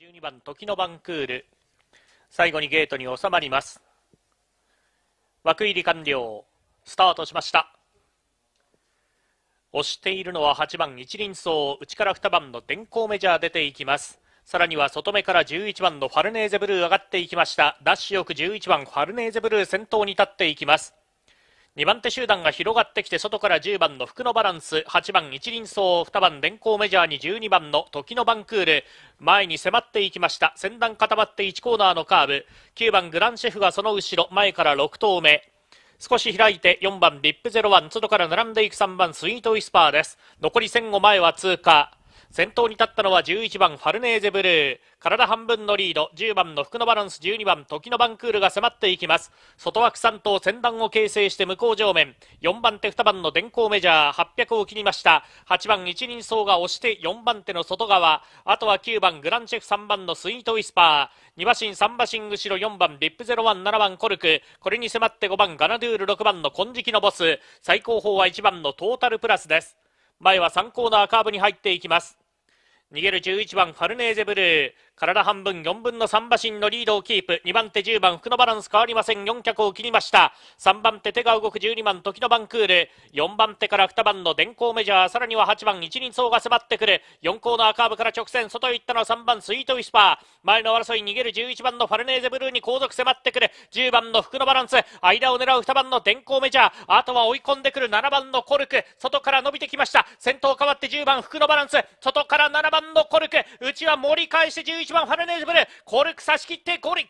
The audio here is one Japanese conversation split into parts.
12番時のバンクール最後にゲートに収まります枠入り完了スタートしました押しているのは8番一輪草内から2番の電光メジャー出ていきますさらには外目から11番のファルネーゼブルー上がっていきましたダッシュよく11番ファルネーゼブルー先頭に立っていきます2番手集団が広がってきて外から10番の福のバランス8番一輪走2番電光メジャーに12番の時のバンクール前に迫っていきました先段固まって1コーナーのカーブ9番グランシェフがその後ろ前から6投目少し開いて4番ビップ01外から並んでいく3番スイートウィスパーです残り1000を前は通過先頭に立ったのは11番ファルネーゼブルー体半分のリード10番の服のバランス12番時のバンクールが迫っていきます外枠3頭先段を形成して向こう上面4番手2番の電光メジャー800を切りました8番一人相が押して4番手の外側あとは9番グランチェフ3番のスイートウィスパー2馬身3馬身後ろ4番リップ017番コルクこれに迫って5番ガナドゥール6番の金色のボス最高峰は1番のトータルプラスです前は3コーナーカーブに入っていきます逃げる11番ファルネーゼブルー体半分4分の3馬身のリードをキープ2番手10番福のバランス変わりません4脚を切りました3番手手が動く12番時のバンクール4番手から2番の電光メジャーさらには8番一輪走が迫ってくる4コーナーカーブから直線外へ行ったのは3番スイートウィスパー前の争い逃げる11番のファルネーゼブルーに後続迫ってくる10番の福のバランス間を狙う2番の電光メジャーあとは追い込んでくる7番のコルク外から伸びてきました先頭変わって10番福のバランス外から7番のコルク内は盛り返して11 11番ファルネーズブルコルク差し切ってゴール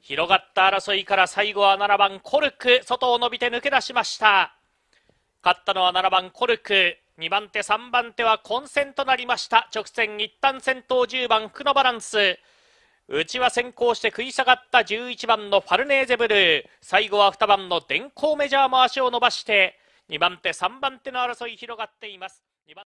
広がった争いから最後は7番コルク外を伸びて抜け出しました勝ったのは7番コルク2番手3番手は混戦となりました直線一旦先頭10番福のバランス内は先行して食い下がった11番のファルネーゼブルー最後は2番の電光メジャーも足を伸ばして2番手3番手の争い広がっています 이봐.